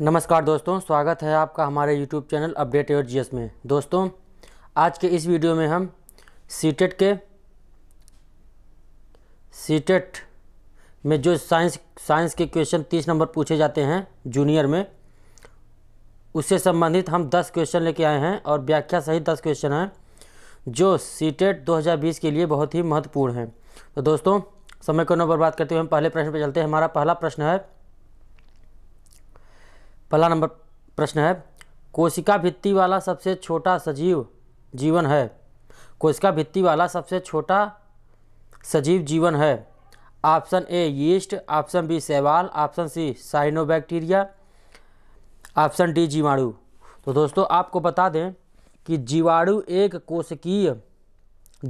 नमस्कार दोस्तों स्वागत है आपका हमारे YouTube channel update your G में दोस्तों आज के इस वीडियो में हम सीटेट e के सीटेट e में जो साइंस साइंस के क्वेश्चन तीस नंबर पूछे जाते हैं जूनियर में उससे संबंधित हम दस क्वेश्चन लेके आए हैं और व्याख्या सहित दस क्वेश्चन हैं जो e सीटेट 2020 के लिए बहुत ही महत्वपूर्ण हैं तो दोस्तों समय को न बर्बाद करते हुए हम पहले प्रश्न पर चलते हैं हमारा पहला प्रश्न है पहला नंबर प्रश्न है कोशिका भित्ति वाला सबसे छोटा सजीव जीवन है कोशिका भित्ति वाला सबसे छोटा सजीव जीवन है option A yeast option B सेवाल option C cyanobacteria option D जीवाणु तो दोस्तों आपको बता दें कि जीवाणु एक कोशिकीय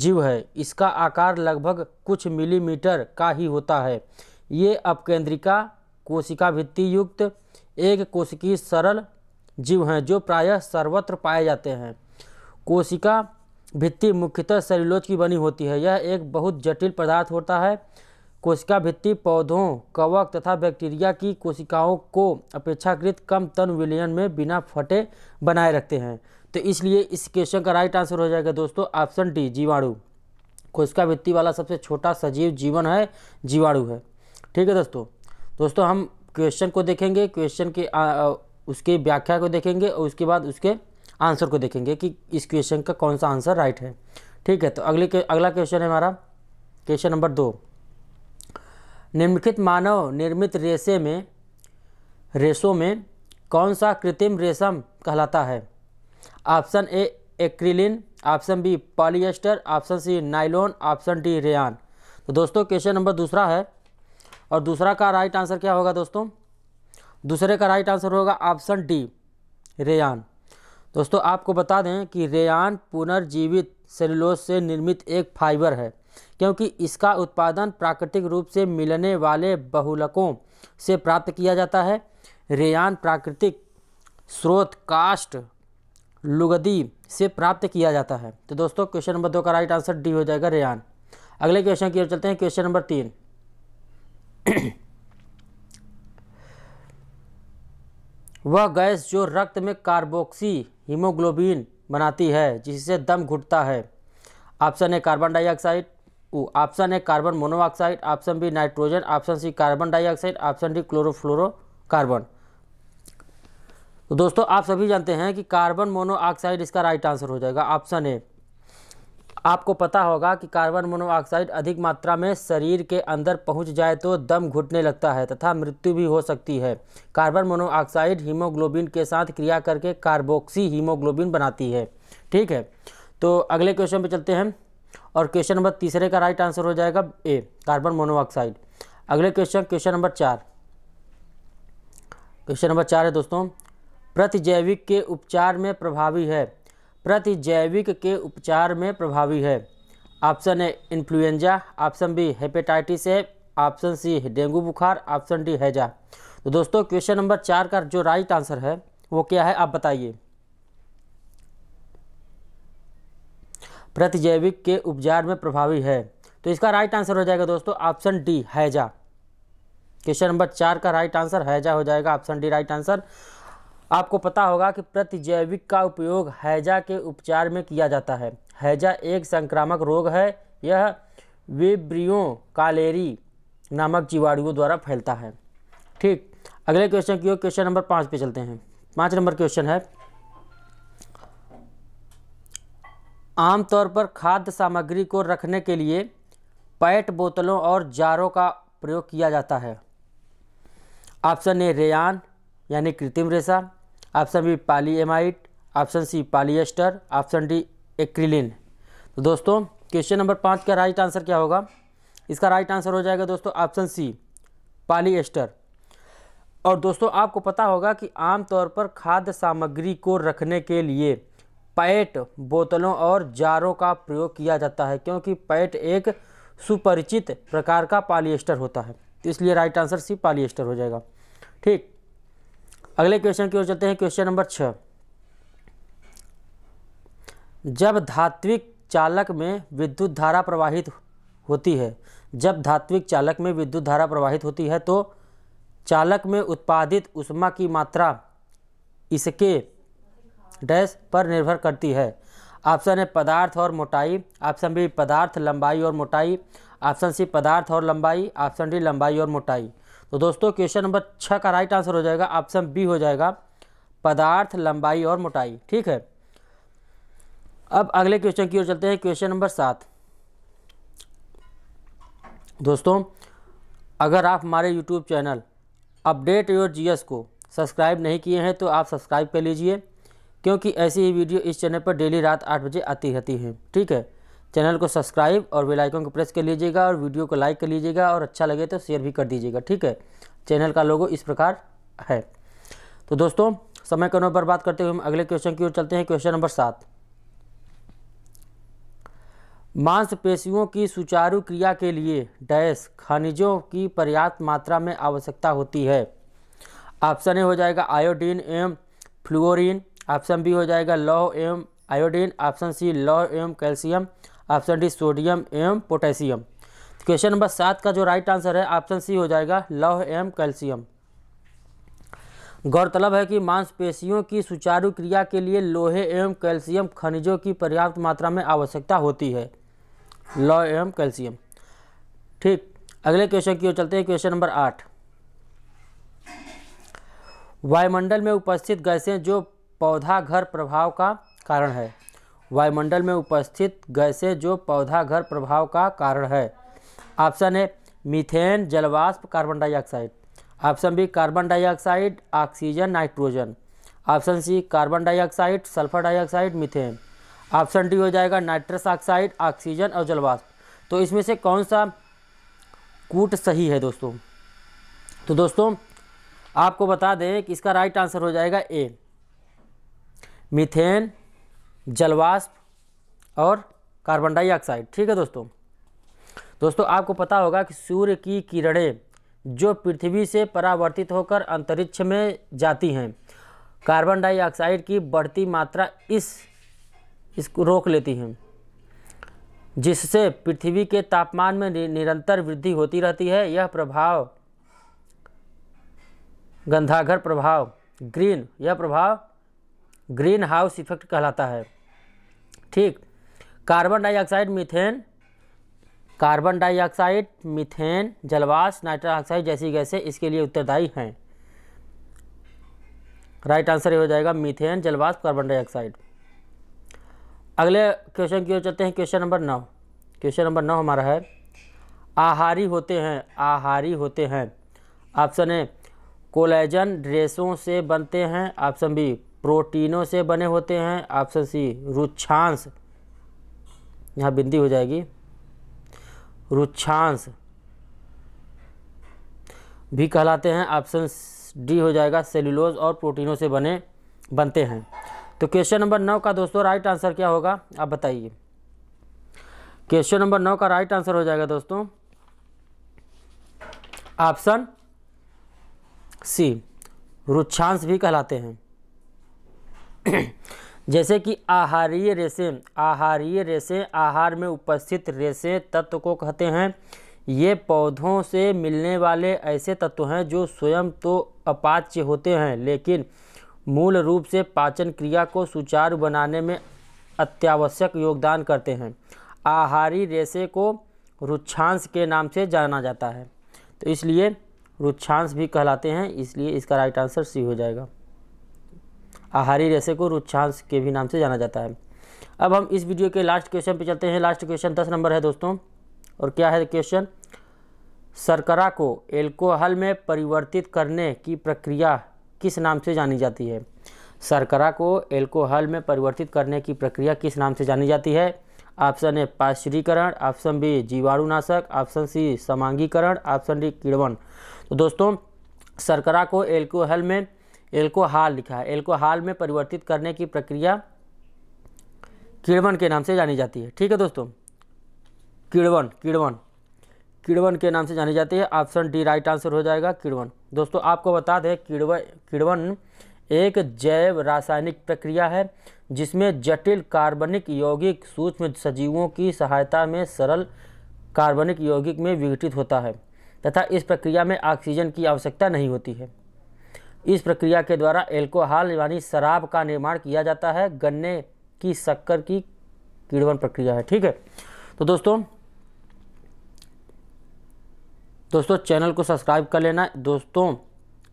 जीव है इसका आकार लगभग कुछ मिलीमीटर का ही होता है ये अपकेंद्रिका कोशिका भित्ति युक्त एक कोशिकी सरल जीव हैं जो प्रायः सर्वत्र पाए जाते हैं कोशिका भित्ति मुख्यतः सेलुलोज की बनी होती है यह एक बहुत जटिल पदार्थ होता है कोशिका भित्ति पौधों कवक तथा बैक्टीरिया की कोशिकाओं को अपेक्षाकृत कम तन विलयन में बिना फटे बनाए रखते हैं तो इसलिए इस क्वेश्चन का राइट आंसर हो जाएगा दोस्तों ऑप्शन डी जीवाणु कोशिका भित्ति वाला सबसे छोटा सजीव जीवन है जीवाणु है ठीक है दोस्तों दोस्तों हम क्वेश्चन को देखेंगे क्वेश्चन के आ, उसके व्याख्या को देखेंगे और उसके बाद उसके आंसर को देखेंगे कि इस क्वेश्चन का कौन सा आंसर राइट है ठीक है तो अगले अगला क्वेश्चन है हमारा क्वेश्चन नंबर दो निम्नलिखित मानव निर्मित रेसे में रेशों में कौन सा कृत्रिम रेशम कहलाता है option A acrilan option B polyester option C nylon option D rayon तो दोस्तों क्वेश्चन नंबर दूसरा है और दूसरा का राइट आंसर क्या होगा दोस्तों दूसरे का राइट आंसर होगा ऑप्शन डी रेयान दोस्तों आपको बता दें कि रेयान पुनर्जीवित सेलुलोज से निर्मित एक फाइबर है क्योंकि इसका उत्पादन प्राकृतिक रूप से मिलने वाले बहुलकों से प्राप्त किया जाता है रेयान प्राकृतिक स्रोत कास्ट लुगदी से प्राप्त किया जाता है तो दोस्तों क्वेश्चन नंबर दो का राइट आंसर डी हो जाएगा रेयान अगले क्वेश्चन की ओर चलते हैं क्वेश्चन नंबर तीन वह गैस जो रक्त में कार्बोक्सी हीमोग्लोबिन बनाती है जिससे दम घुटता है option A carbon dioxide option A carbon monoxide option B nitrogen option C carbon dioxide option D chlorofluoro carbon तो दोस्तों आप सभी जानते हैं कि कार्बन मोनोऑक्साइड इसका राइट आंसर हो जाएगा ऑप्शन ए आपको पता होगा कि कार्बन मोनोऑक्साइड अधिक मात्रा में शरीर के अंदर पहुंच जाए तो दम घुटने लगता है तथा मृत्यु भी हो सकती है कार्बन मोनोऑक्साइड हीमोग्लोबिन के साथ क्रिया करके कार्बोक्सी हीमोग्लोबिन बनाती है ठीक है तो अगले क्वेश्चन पर चलते हैं और क्वेश्चन नंबर तीसरे का राइट आंसर हो जाएगा ए कार्बन मोनोऑक्साइड अगले क्वेश्चन क्वेश्चन नंबर चार क्वेश्चन नंबर चार है दोस्तों प्रतिजैविक के उपचार में प्रभावी है प्रतिजैविक के उपचार में प्रभावी है option A influenza option B hepatitis है ऑप्शन सी डेंगू बुखार ऑप्शन डी हैजा तो दोस्तों क्वेश्चन नंबर चार का जो राइट आंसर है वो क्या है आप बताइए प्रतिजैविक के उपचार में प्रभावी है तो इसका राइट आंसर हो जाएगा दोस्तों ऑप्शन डी हैजा क्वेश्चन नंबर चार का राइट आंसर हैजा हो जाएगा ऑप्शन डी राइट आंसर आपको पता होगा कि प्रतिजैविक का उपयोग हैजा के उपचार में किया जाता है हैजा एक संक्रामक रोग है यह विब्रियो कालेरी नामक जीवाणुओं द्वारा फैलता है ठीक अगले क्वेश्चन की ओर क्वेश्चन नंबर पाँच पे चलते हैं पाँच नंबर क्वेश्चन है आमतौर पर खाद्य सामग्री को रखने के लिए पैट बोतलों और जारों का प्रयोग किया जाता है ऑप्शन ए रेयान यानी कृत्रिम रेशा option B polyamide option C polyester option D acrilan तो दोस्तों क्वेश्चन नंबर पाँच का राइट आंसर क्या होगा इसका राइट आंसर हो जाएगा दोस्तों ऑप्शन सी पालीएस्टर और दोस्तों आपको पता होगा कि आमतौर पर खाद्य सामग्री को रखने के लिए पैट बोतलों और जारों का प्रयोग किया जाता है क्योंकि पैट एक सुपरिचित प्रकार का पालिएस्टर होता है तो इसलिए राइट आंसर सी पालिएस्टर हो जाएगा ठीक अगले क्वेश्चन की ओर चलते हैं क्वेश्चन नंबर छः जब धात्विक चालक में विद्युत धारा प्रवाहित होती है जब धात्विक चालक में विद्युत धारा प्रवाहित होती है तो चालक में उत्पादित उष्मा की मात्रा इसके डैश पर निर्भर करती है ऑप्शन है पदार्थ और मोटाई ऑप्शन बी पदार्थ लंबाई और मोटाई ऑप्शन सी पदार्थ और लंबाई ऑप्शन डी लंबाई और मोटाई तो दोस्तों क्वेश्चन नंबर छः का राइट आंसर हो जाएगा ऑप्शन बी हो जाएगा पदार्थ लंबाई और मोटाई ठीक है अब अगले क्वेश्चन की ओर चलते हैं क्वेश्चन नंबर सात दोस्तों अगर आप हमारे YouTube channel update your GS को सब्सक्राइब नहीं किए हैं तो आप सब्सक्राइब कर लीजिए क्योंकि ऐसी ही वीडियो इस चैनल पर डेली रात आठ बजे आती रहती हैं ठीक है चैनल को सब्सक्राइब और बेल आइकन को प्रेस कर लीजिएगा और वीडियो को लाइक कर लीजिएगा और अच्छा लगे तो शेयर भी कर दीजिएगा ठीक है चैनल का लोगो इस प्रकार है तो दोस्तों समय के पर बात करते हुए हम अगले क्वेश्चन की ओर चलते हैं क्वेश्चन नंबर सात मांसपेशियों की सुचारू क्रिया के लिए डैश खनिजों की पर्याप्त मात्रा में आवश्यकता होती है ऑप्शन ए हो जाएगा आयोडीन एम फ्लोरीन ऑप्शन बी हो जाएगा लौह एम आयोडीन ऑप्शन सी लौह एम कैल्शियम ऑप्शन डी सोडियम एवं पोटेशियम क्वेश्चन नंबर सात का जो राइट आंसर है ऑप्शन सी हो जाएगा लौह एवं कैल्शियम गौरतलब है कि मांसपेशियों की सुचारू क्रिया के लिए लोहे एवं कैल्शियम खनिजों की पर्याप्त मात्रा में आवश्यकता होती है लौह एवं कैल्शियम ठीक अगले क्वेश्चन की ओर चलते हैं क्वेश्चन नंबर आठ वायुमंडल में उपस्थित गैसें जो पौधा घर प्रभाव का कारण है वायुमंडल में उपस्थित गैसें जो पौधा घर प्रभाव का कारण है ऑप्शन ए मीथेन जलवाष्प carbon dioxide option B carbon dioxide oxygen nitrogen option C carbon dioxide sulphur dioxide methane option D हो जाएगा नाइट्रस ऑक्साइड ऑक्सीजन और जलवाष्प तो इसमें से कौन सा कूट सही है दोस्तों तो दोस्तों आपको बता दें कि इसका राइट आंसर हो जाएगा ए मीथेन जलवाष्प और कार्बन डाइऑक्साइड ठीक है दोस्तों दोस्तों आपको पता होगा कि सूर्य की किरणें जो पृथ्वी से परावर्तित होकर अंतरिक्ष में जाती हैं कार्बन डाइऑक्साइड की बढ़ती मात्रा इस इसको रोक लेती हैं जिससे पृथ्वी के तापमान में निरंतर वृद्धि होती रहती है यह प्रभाव गंधाघर प्रभाव ग्रीन यह प्रभाव ग्रीन हाउस इफेक्ट कहलाता है ठीक carbon dioxide methane carbon dioxide methane जलवास नाइट्रस ऑक्साइड जैसी गैसें इसके लिए उत्तरदायी हैं राइट आंसर ये हो जाएगा मीथेन जलवास कार्बन डाइऑक्साइड अगले क्वेश्चन की ओर चलते हैं क्वेश्चन नंबर नौ क्वेश्चन नंबर नौ हमारा है आहारी होते हैं आहारी होते हैं ऑप्शन ए कोलेजन ड्रेसों से बनते हैं ऑप्शन बी प्रोटीनों से बने होते हैं ऑप्शन सी रुच्छांश यहाँ बिंदी हो जाएगी रुच्छांश भी कहलाते हैं ऑप्शन डी हो जाएगा सेल्यूलोज और प्रोटीनों से बने बनते हैं तो क्वेश्चन नंबर नौ का दोस्तों राइट आंसर क्या होगा आप बताइए क्वेश्चन नंबर नौ का राइट आंसर हो जाएगा दोस्तों ऑप्शन सी रुच्छांश भी कहलाते हैं जैसे कि आहारीय रेशे आहारीय रेशे आहार में उपस्थित रेशे तत्व को कहते हैं ये पौधों से मिलने वाले ऐसे तत्व हैं जो स्वयं तो अपाच्य होते हैं लेकिन मूल रूप से पाचन क्रिया को सुचारू बनाने में अत्यावश्यक योगदान करते हैं आहारी रेशे को रुक्षांश के नाम से जाना जाता है तो इसलिए रुक्षांश भी कहलाते हैं इसलिए इसका राइट आंसर सी हो जाएगा आहारी रेसे को रुच्छांश के भी नाम से जाना जाता है अब हम इस वीडियो के लास्ट क्वेश्चन पे चलते हैं लास्ट क्वेश्चन दस नंबर है दोस्तों और क्या है क्वेश्चन सरकरा को एल्कोहल में परिवर्तित करने की प्रक्रिया किस नाम से जानी जाती है सरकरा को एल्कोहल में परिवर्तित करने की प्रक्रिया किस नाम से जानी जाती है ऑप्शन ए पाश्चरीकरण ऑप्शन बी जीवाणुनाशक ऑप्शन सी समांगीकरण ऑप्शन डी किड़वन तो दोस्तों सरकरा को एल्कोहल में एल्कोहल लिखा है एल्कोहल में परिवर्तित करने की प्रक्रिया किड़वन के नाम से जानी जाती है ठीक है दोस्तों किड़वन किड़वन किड़वन के नाम से जानी जाती है ऑप्शन डी राइट आंसर हो जाएगा किड़वन दोस्तों आपको बता दें किड़वन किड़वन एक जैव रासायनिक प्रक्रिया है जिसमें जटिल कार्बनिक यौगिक सूक्ष्म सजीवों की सहायता में सरल कार्बनिक यौगिक में विघटित होता है तथा इस प्रक्रिया में ऑक्सीजन की आवश्यकता नहीं होती है इस प्रक्रिया के द्वारा एल्कोहल यानी शराब का निर्माण किया जाता है गन्ने की शक्कर की किड़वन प्रक्रिया है ठीक है तो दोस्तों दोस्तों चैनल को सब्सक्राइब कर लेना दोस्तों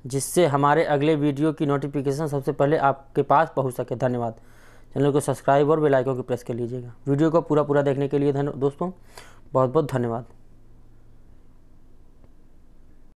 जिससे हमारे अगले वीडियो की नोटिफिकेशन सबसे पहले आपके पास पहुंच सके धन्यवाद चैनल को सब्सक्राइब और बेल आइकन को प्रेस कर लीजिएगा वीडियो को पूरा पूरा देखने के लिए धन्यवाद दोस्तों बहुत बहुत धन्यवाद